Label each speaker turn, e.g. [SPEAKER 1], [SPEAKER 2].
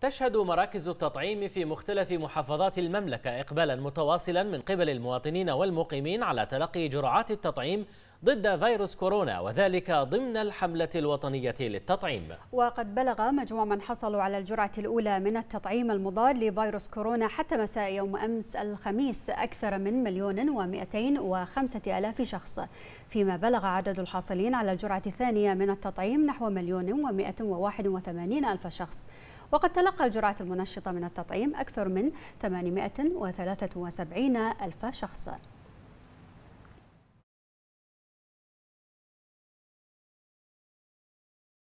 [SPEAKER 1] تشهد مراكز التطعيم في مختلف محافظات المملكة إقبالا متواصلا من
[SPEAKER 2] قبل المواطنين والمقيمين على تلقي جرعات التطعيم ضد فيروس كورونا وذلك ضمن الحملة الوطنية للتطعيم
[SPEAKER 3] وقد بلغ مجموع من حصلوا على الجرعة الأولى من التطعيم المضاد لفيروس كورونا حتى مساء يوم أمس الخميس أكثر من مليون ومئتين وخمسة ألاف شخص فيما بلغ عدد الحاصلين على الجرعة الثانية من التطعيم نحو مليون ومئة وواحد وثمانين ألف شخص وقد تلقى الجرعة المنشطة من التطعيم أكثر من 873
[SPEAKER 4] ألف شخص